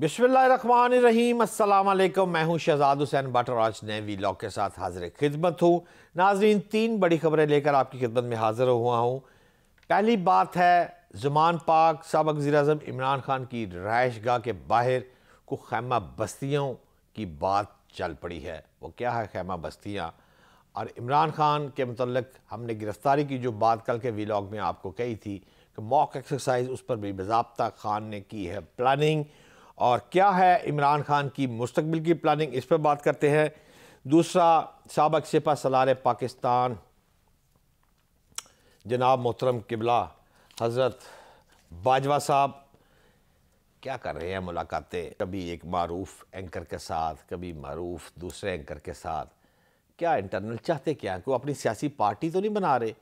बिस्मिल्लाम मैं हूं शहजाद हुसैन भट्ट और आज नए वी लॉग के साथ हाजिर खिदमत हूँ नाजरीन तीन बड़ी खबरें लेकर आपकी खिदमत में हाजिर हुआ हूँ पहली बात है ज़ुमान पाक सबक वजी अजम इमरान खान की रहायश गाह के बाहर को खैमा बस्तियों की बात चल पड़ी है वो क्या है खैमा बस्तियाँ और इमरान खान के मतलब हमने गिरफ़्तारी की जो बात कल के वीलॉग में आपको कही थी कि मॉक एक्सरसाइज उस पर भी बाबा खान ने की है प्लानिंग और क्या है इमरान खान की मुस्तबिल की प्लानिंग इस पर बात करते हैं दूसरा सबक सिपा सलार पाकिस्तान जनाब मोहतरम किबला हज़रत बाजवा साहब क्या कर रहे हैं मुलाकातें कभी एक मरूफ एंकर के साथ कभी मरूफ दूसरे एंकर के साथ क्या इंटरनल चाहते क्या कोई अपनी सियासी पार्टी तो नहीं बना रहे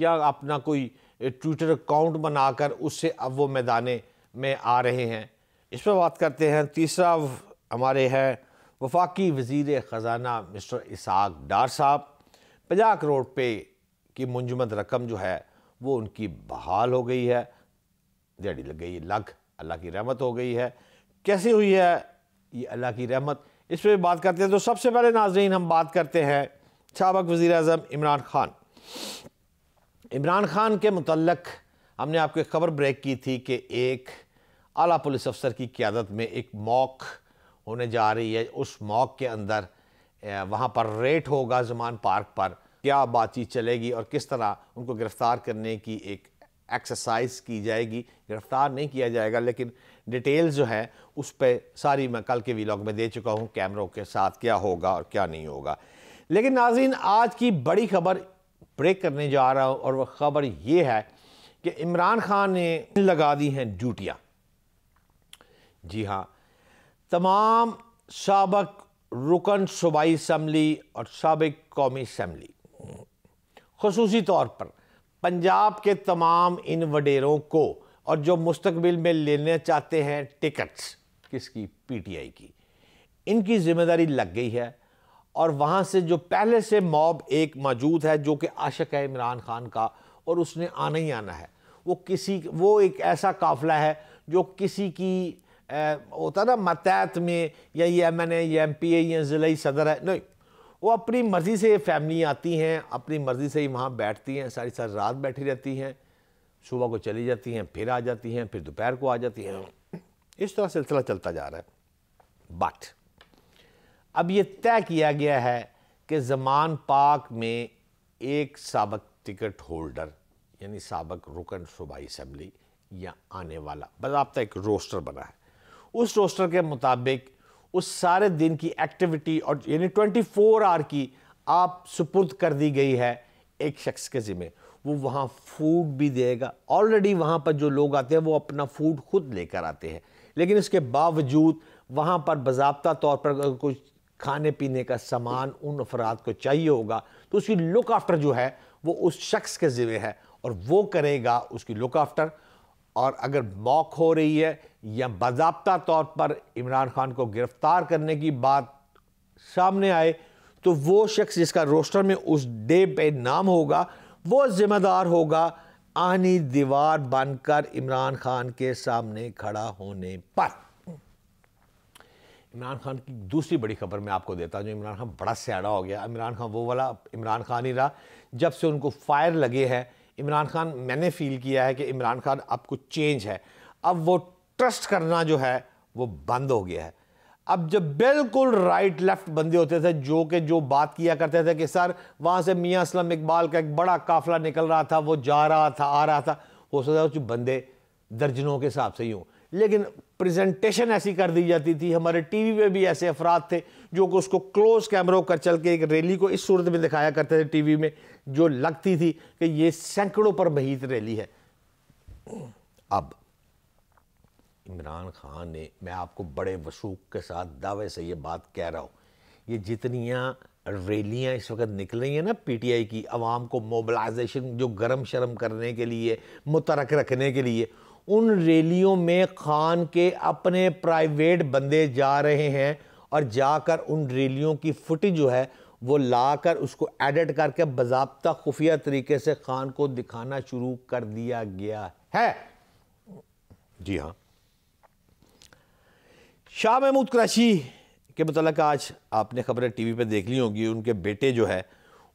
या अपना कोई ट्विटर अकाउंट बनाकर उससे अब वो मैदान में आ रहे हैं इस पर बात करते हैं तीसरा हमारे हैं वफाकी वजीर ख़जाना मिस्टर इसाक डार साहब पचास करोड़ पे की मुंजमद रकम जो है वो उनकी बहाल हो गई है दिहाड़ी लग गई लग अल्लाह की रहमत हो गई है कैसे हुई है ये अल्लाह की रहमत इस पर बात करते हैं तो सबसे पहले नाजरीन हम बात करते हैं सबक वज़ी अजम इमरान खान इमरान खान के मतलक़ हमने आपको खबर ब्रेक की थी कि एक आला पुलिस अफसर की क्यादत में एक मॉक होने जा रही है उस मॉक के अंदर वहाँ पर रेट होगा जमान पार्क पर क्या बातचीत चलेगी और किस तरह उनको गिरफ़्तार करने की एक एक्सरसाइज की जाएगी गिरफ़्तार नहीं किया जाएगा लेकिन डिटेल्स जो है उस पर सारी मैं कल के वीलॉग में दे चुका हूँ कैमरों के साथ क्या होगा और क्या नहीं होगा लेकिन नाजीन आज की बड़ी खबर ब्रेक करने जा रहा हूँ और वह खबर ये है कि इमरान खान ने लगा दी हैं ड्यूटियाँ जी हाँ तमाम सबक रुकन सूबाई इसम्बली और सबक कौमी इसम्बली खसूसी तौर पर पंजाब के तमाम इन वडेरों को और जो मुस्तबिल में लेने चाहते हैं टिकट्स किसकी पी टी आई की इनकी जिम्मेदारी लग गई है और वहाँ से जो पहले से मॉब एक मौजूद है जो कि आशक है इमरान खान का और उसने आना ही आना है वो किसी वो एक ऐसा काफिला है जो किसी की होता ना मतैत में या ये एम एन है या एम पी है या ज़िले सदर है नहीं वो अपनी मर्ज़ी से फैमिली आती हैं अपनी मर्ज़ी से ही वहाँ बैठती हैं सारी सारी रात बैठी रहती हैं सुबह को चली जाती हैं फिर आ जाती हैं फिर दोपहर को आ जाती हैं इस तरह सिलसिला चलता जा रहा है बट अब ये तय किया गया है कि जमान पाक में एक सबक टिकट होल्डर यानी सबक रुकन सूबाई असम्बली या आने वाला बजाबता एक रोस्टर बना है उस रोस्टर के मुताबिक उस सारे दिन की एक्टिविटी और यानी ट्वेंटी फोर आवर की आप सुपुर्द कर दी गई है एक शख्स के ज़िम्मे वो वहाँ फूड भी देगा ऑलरेडी वहाँ पर जो लोग आते हैं वो अपना फूड खुद लेकर आते हैं लेकिन इसके बावजूद वहाँ पर बाबा तौर पर कुछ खाने पीने का सामान उन अफराद को चाहिए होगा तो उसकी लुक आफ्टर जो है वो उस शख्स के ज़िम्मे है और वो करेगा उसकी लुक आफ्टर और अगर मौक हो रही है या बाबा तौर पर इमरान खान को गिरफ्तार करने की बात सामने आए तो वो शख्स जिसका रोस्टर में उस डे पे नाम होगा वो जिम्मेदार होगा आनी दीवार बनकर इमरान खान के सामने खड़ा होने पर इमरान खान की दूसरी बड़ी खबर मैं आपको देता हूँ जो इमरान खान बड़ा स्याड़ा हो गया इमरान खान वो वाला इमरान खान ही रहा जब से उनको फायर लगे हैं इमरान खान मैंने फील किया है कि इमरान खान अब कुछ चेंज है अब वो ट्रस्ट करना जो है वो बंद हो गया है अब जब बिल्कुल राइट लेफ्ट बंदे होते थे जो के जो बात किया करते थे कि सर वहाँ से मियाँ असलम इकबाल का एक बड़ा काफिला निकल रहा था वो जा रहा था आ रहा था हो सकता है कुछ बंदे दर्जनों के हिसाब से ही हों लेकिन प्रेजेंटेशन ऐसी कर दी जाती थी हमारे टीवी पे भी ऐसे अफराद थे जो कि उसको क्लोज कैमरों कर चल के एक रैली को इस सूरत में दिखाया करते थे टीवी में जो लगती थी कि ये सैकड़ों पर बहीत रैली है अब इमरान खान ने मैं आपको बड़े वसूख के साथ दावे से ये बात कह रहा हूँ ये जितनियाँ रैलियाँ इस वक्त निकल रही हैं ना पीटीआई की आवाम को मोबलाइजेशन जो गर्म शर्म करने के लिए मुतरक रखने के लिए उन रैलियों में खान के अपने प्राइवेट बंदे जा रहे हैं और जाकर उन रैलियों की फुटेज जो है वो ला कर उसको एडिट करके बाबा खुफिया तरीके से खान को दिखाना शुरू कर दिया गया है जी हाँ शाह महमूद कराची के मतलब आज आपने खबरें टीवी पे देख ली होंगी उनके बेटे जो है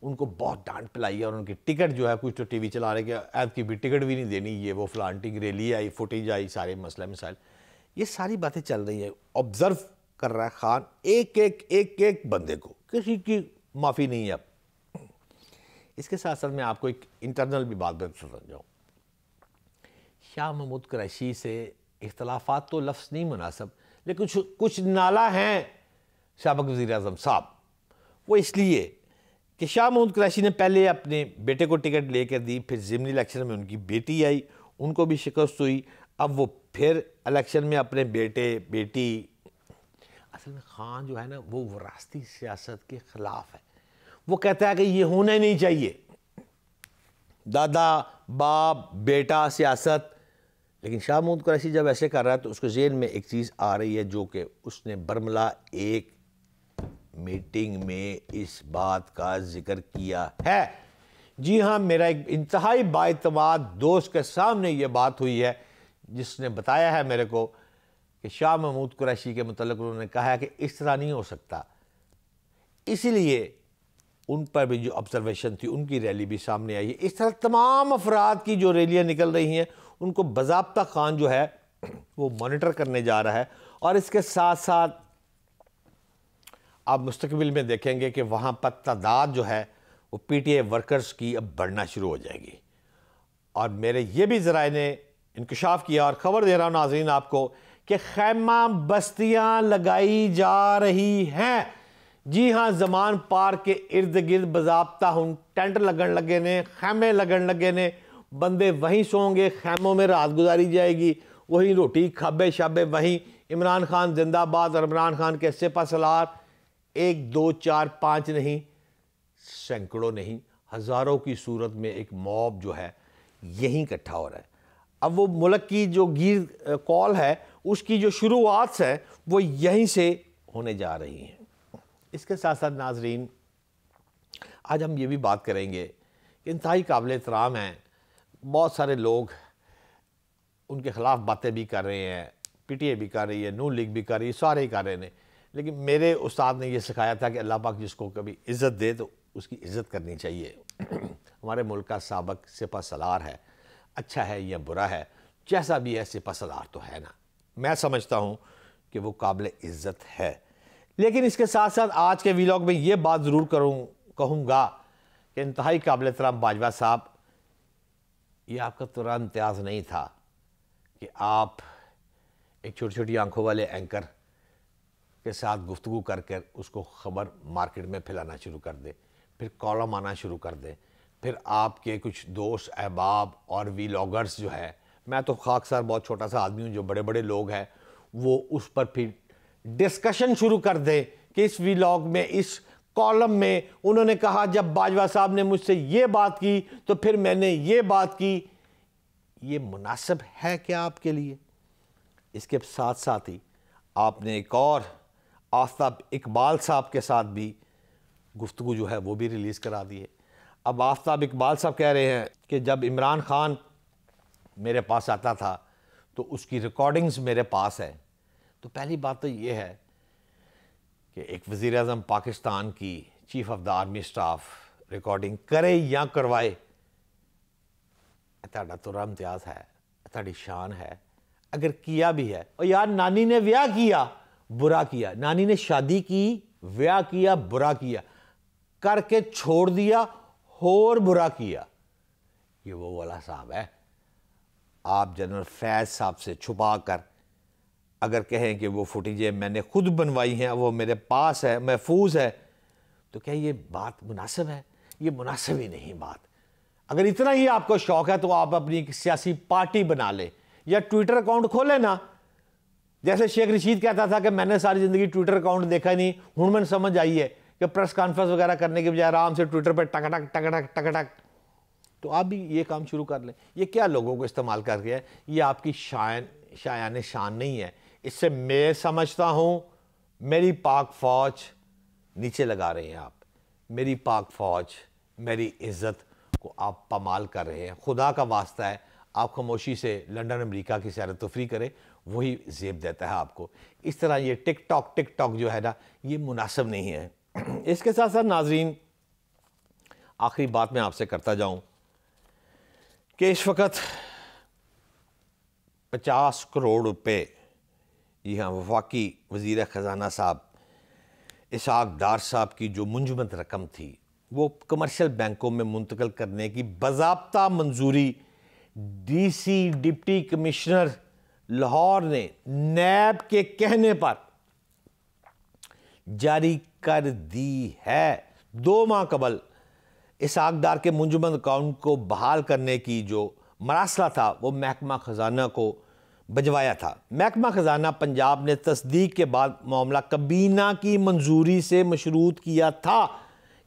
उनको बहुत डांट पिलाई है और उनकी टिकट जो है कुछ तो टीवी चला रहे कि ऐप की भी टिकट भी नहीं देनी ये वो फ्लांटिंग रैली आई फुटेज आई सारे मसला मिसाइल ये सारी बातें चल रही है ऑब्ज़र्व कर रहा है खान एक एक एक एक बंदे को किसी की माफ़ी नहीं है अब इसके साथ साथ मैं आपको एक इंटरनल भी बात बता तो समझाऊँ शाह महमूद क्रैशी से इख्तलाफा तो लफ्स नहीं मुनासब लेकिन कुछ कुछ नाला हैं सबक वज़ी अजम साहब वो इसलिए कि शाह महमूद क्रैशी ने पहले अपने बेटे को टिकट लेकर दी फिर जिमनी इलेक्शन में उनकी बेटी आई उनको भी शिकस्त हुई अब वो फिर इलेक्शन में अपने बेटे बेटी असल में ख़ान जो है ना वो वरासती सियासत के ख़िलाफ़ है वो कहता है कि ये होना नहीं चाहिए दादा बाप बेटा सियासत लेकिन शाह महमूद कुरैशी जब ऐसे कर रहा है तो उसके जेन में एक चीज़ आ रही है जो कि उसने बर्मला एक मीटिंग में इस बात का जिक्र किया है जी हाँ मेरा एक इंतहाई बातवाद दोस्त के सामने ये बात हुई है जिसने बताया है मेरे को कि शाह महमूद कुरैशी के मतलब उन्होंने कहा कि इस तरह नहीं हो सकता इसलिए उन पर भी जो ऑब्जर्वेशन थी उनकी रैली भी सामने आई है इस तरह तमाम अफराद की जो रैलियाँ निकल रही हैं उनको बजाबता खान जो है वो मॉनिटर करने जा रहा है और इसके साथ साथ आप मुस्तबिल में देखेंगे कि वहाँ पर तादाद जो है वो पी टी आई वर्कर्स की अब बढ़ना शुरू हो जाएगी और मेरे ये भी ज़रा ने इंकशाफ किया और ख़बर दे रहा हूँ नाजरीन आपको कि खैमा बस्तियां लगाई जा रही हैं जी हाँ जमान पार के इर्द गिर्द बाबा हूँ टेंट लगन लगे ने खैमे लगन लगे ने बंदे वहीं सोंगे खैमों में रात गुजारी जाएगी वहीं रोटी खाबे शाबे वहीं इमरान खान जिंदाबाद और इमरान खान के सिपा सलार एक दो चार पाँच नहीं सैकड़ों नहीं हज़ारों की सूरत में एक मॉब जो है यहीं इकट्ठा हो रहा है अब वो मुल्क की जो गिर कॉल है उसकी जो शुरुआत है वो यहीं से होने जा रही हैं इसके साथ साथ नाजरीन आज हम ये भी बात करेंगे कि इंतहाई काबिल एहतराम हैं बहुत सारे लोग उनके ख़िलाफ़ बातें भी कर रहे हैं पी टी ए भी कर रही है नू लीग भी कर रही है सारे कर रहे हैं लेकिन मेरे उस्ताद ने यह सिखाया था कि अल्लाह पाक जिसको कभी इज़्ज़त दे तो उसकी इज़्ज़त करनी चाहिए हमारे मुल्क का सबक सिपा सलार है अच्छा है या बुरा है जैसा भी है सिपसदार तो है ना मैं समझता हूँ कि वो काबिल इज़्ज़त है लेकिन इसके साथ साथ आज के वीलॉग में ये बात ज़रूर करूँ कहूँगा कि इंतहाई काबिल तराम बाजवा साहब ये आपका तुरा इम्तियाज़ नहीं था कि आप एक छोटी छोटी आंखों वाले एंकर के साथ गुफ्तु कर कर उसको ख़बर मार्केट में फैलाना शुरू कर दें फिर कॉलम आना शुरू कर दें फिर आपके कुछ दोस्त अहबाब और लॉगर्स जो है मैं तो खाकसार बहुत छोटा सा आदमी हूँ जो बड़े बड़े लोग हैं वो उस पर फिर डिस्कशन शुरू कर दें कि इस वीलॉग में इस कॉलम में उन्होंने कहा जब बाजवा साहब ने मुझसे ये बात की तो फिर मैंने ये बात की ये मुनासिब है क्या आपके लिए इसके साथ साथ ही आपने एक और आफ्ताब इकबाल साहब के साथ भी गुफ्तु जो है वो भी रिलीज़ करा दी है अब आफ्ताब इकबाल साहब कह रहे हैं कि जब इमरान ख़ान मेरे पास आता था तो उसकी रिकॉर्डिंग्स मेरे पास है तो पहली बात तो ये है कि एक वज़ी अजम पाकिस्तान की chief of the army staff recording करे या करवाए ਤੁਹਾਡਾ ਤੁਰਾ ਇਮਤਿਆਜ਼ है ताड़ी शान है अगर किया भी है और यार नानी ने ब्याह किया बुरा किया नानी ने शादी की ब्याह किया बुरा किया करके छोड़ दिया होर बुरा किया ये वो वाला साहब है आप जनरल फैज साहब से छुपा कर अगर कहें कि वो फुटेजें मैंने खुद बनवाई हैं वो मेरे पास है महफूज है तो क्या ये बात मुनासिब है ये मुनासिब ही नहीं बात अगर इतना ही आपको शौक है तो आप अपनी सियासी पार्टी बना ले या ट्विटर अकाउंट खोले ना जैसे शेख रशीद कहता था कि मैंने सारी ज़िंदगी ट्विटर अकाउंट देखा नहीं हूं मैंने समझ आई है कि प्रेस कॉन्फ्रेंस वगैरह करने के बजाय आराम से ट्विटर पर टकटक टकटक टकटक तो आप भी ये काम शुरू कर लें ये क्या लोगों को इस्तेमाल कर गया है ये आपकी शायन शायान शान नहीं है इससे मैं समझता हूँ मेरी पाक फ़ौज नीचे लगा रहे हैं आप मेरी पाक फ़ौज मेरी इज़्ज़त को आप पमाल कर रहे हैं खुदा का वास्ता है आप खामोशी से लंदन अमेरिका की सैर तफरी तो करें वही जेब देता है आपको इस तरह ये टिक टॉक टिक टॉक जो है ना ये मुनासिब नहीं है इसके साथ साथ नाजरीन आखिरी बात मैं आपसे करता जाऊं कि इस वक्त पचास करोड़ रुपए यहाँ वफाकी वज़ी ख़जाना साहब इसाक डार साहब की जो मुंजमद रकम थी वो कमर्शियल बैंकों में मुंतकल करने की बाबा मंजूरी डीसी डिप्टी कमिश्नर लाहौर ने नैब के कहने पर जारी कर दी है दो माह कबल इसहाकदार के मुंजमंद अकाउंट को बहाल करने की जो मरासला था वो महकमा ख़जाना को भजवाया था महकमा ख़जाना पंजाब ने तस्दीक के बाद मामला कबीना की मंजूरी से मशरूत किया था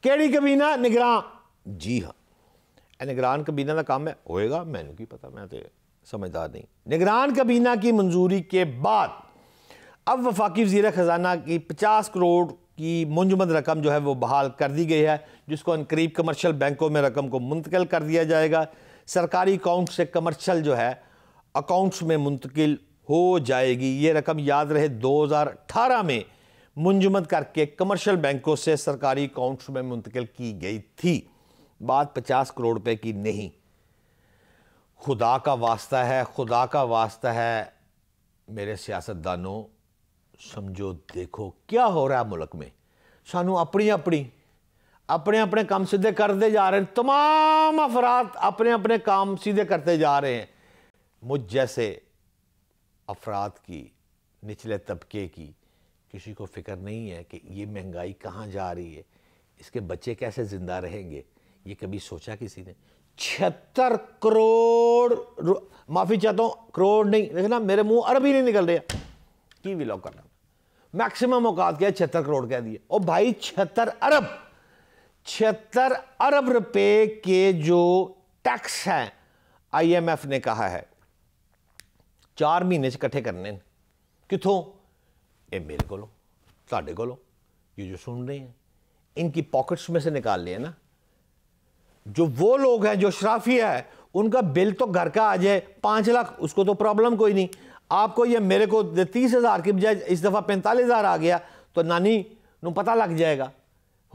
केड़ी कबीना निगरान जी हाँ निगरान कबीना का काम है होएगा मैंने की पता मैं तो समझदार नहीं निगरान कबीना की मंजूरी के बाद अब वफाकी वजीर ख़जाना की पचास करोड़ की मुंजमद रकम जो है वो बहाल कर दी गई है जिसको इन करीब कमर्शल बैंकों में रकम को मुंतकिल कर दिया जाएगा सरकारी अकाउंट से कमर्शल जो है अकाउंट्स में मुंतकिल हो जाएगी ये रकम याद रहे 2018 में मुंजमद करके कमर्शल बैंकों से सरकारी अकाउंट्स में मुंतकिल की गई थी बात 50 करोड़ रुपये की नहीं खुदा का वास्ता है खुदा का वास्ता है मेरे सियासतदानों समझो देखो क्या हो रहा है मुल्क में सानू अपनी अपनी अपने अपने काम सीधे करते जा रहे हैं तमाम अफराद अपने अपने काम सीधे करते जा रहे हैं मुझ जैसे अफराद की निचले तबके की किसी को फिक्र नहीं है कि ये महंगाई कहाँ जा रही है इसके बच्चे कैसे ज़िंदा रहेंगे ये कभी सोचा किसी ने छिहत्तर करोड़ माफ़ी चाहता हूँ करोड़ नहीं देखना मेरे मुंह अरबी नहीं निकल रहे की विलो करना मैक्सिमम औकात क्या छिहत्तर करोड़ कह दिए और भाई छिहत्तर अरब छिहत्तर अरब रुपए के जो टैक्स हैं आईएमएफ ने कहा है चार महीने इकट्ठे करने कितों ये मेरे को साढ़े को ये जो सुन रहे हैं इनकी पॉकेट्स में से निकाल लिए ना जो वो लोग हैं जो शराफिया है उनका बिल तो घर का आ जाए पाँच लाख उसको तो प्रॉब्लम कोई नहीं आपको ये मेरे को तीस हज़ार की बजाय इस दफ़ा पैंतालीस हज़ार आ गया तो नानी नु पता लग जाएगा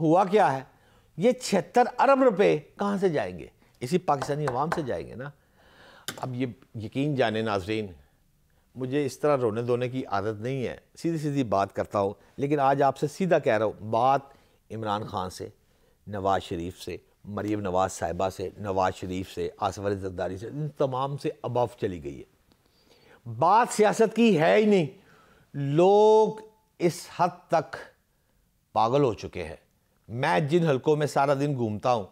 हुआ क्या है ये छिहत्तर अरब रुपए कहाँ से जाएंगे इसी पाकिस्तानी अवाम से जाएंगे ना अब ये यकीन जाने नाजरीन मुझे इस तरह रोने धोने की आदत नहीं है सीधी सीधी बात करता हूँ लेकिन आज आपसे सीधा कह रहा हूँ बात इमरान खान से नवाज़ शरीफ से मरीम नवाज़ साहिबा से नवाज़ शरीफ से आसफर जद्दारी से इन तमाम से अबाफ़ चली गई है बात सियासत की है ही नहीं लोग इस हद तक पागल हो चुके हैं मैं जिन हलकों में सारा दिन घूमता हूँ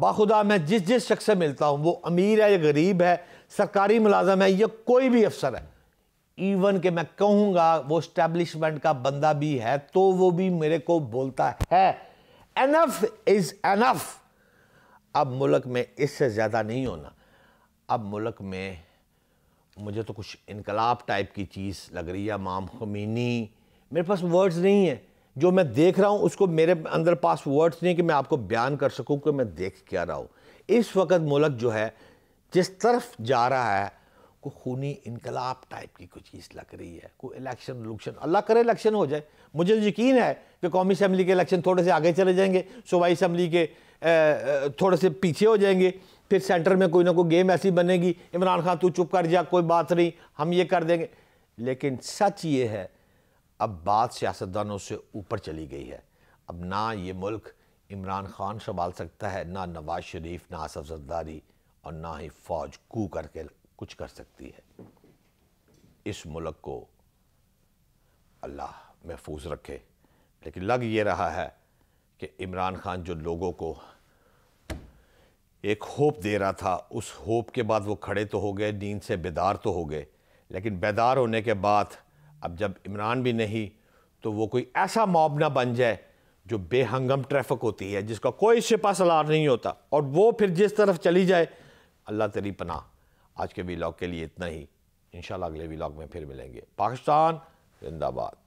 बाखुदा मैं जिस जिस शख्स से मिलता हूँ वो अमीर है या गरीब है सरकारी मुलाजम है या कोई भी अफसर है इवन के मैं कहूँगा वो स्टैब्लिशमेंट का बंदा भी है तो वो भी मेरे को बोलता है एनफ इज़ एनफ अब मुल्क में इससे ज़्यादा नहीं होना अब मुल्क में मुझे तो कुछ इनकलाब टाइप की चीज़ लग रही है माम खमीनी मेरे पास वर्ड्स नहीं है जो मैं देख रहा हूँ उसको मेरे अंदर पास वर्ड्स नहीं कि मैं आपको बयान कर सकूँ कि मैं देख क्या रहा हूँ इस वक्त मुलक जो है जिस तरफ जा रहा है को खूनी इनकलाब टाइप की कोई चीज़ लग रही है कोई इलेक्शन उलेक्शन अल्लाह करे इलेक्शन हो जाए मुझे तो यकीन है कि कौमी असम्बली के इलेक्शन थोड़े से आगे चले जाएंगे सूबाई असम्बली के थोड़े से पीछे हो जाएंगे फिर सेंटर में कोई ना कोई गेम ऐसी बनेगी इमरान खान तू चुप कर जा कोई बात नहीं हम ये कर देंगे लेकिन सच ये है अब बात सियासतदानों से ऊपर चली गई है अब ना ये मुल्क इमरान खान संभाल सकता है ना नवाज शरीफ ना आसफ जरदारी और ना ही फौज कू करके कुछ कर सकती है इस मुल्क को अल्लाह महफूज रखे लेकिन लग ये रहा है कि इमरान खान जो लोगों को एक होप दे रहा था उस होप के बाद वो खड़े तो हो गए नींद से बेदार तो हो गए लेकिन बेदार होने के बाद अब जब इमरान भी नहीं तो वो कोई ऐसा मॉब ना बन जाए जो बेहंगम ट्रैफिक होती है जिसका कोई शिपा सलार नहीं होता और वो फिर जिस तरफ चली जाए अल्लाह तेरी पनाह आज के व्लाग के लिए इतना ही इन अगले व्लाग में फिर मिलेंगे पाकिस्तान जिंदाबाद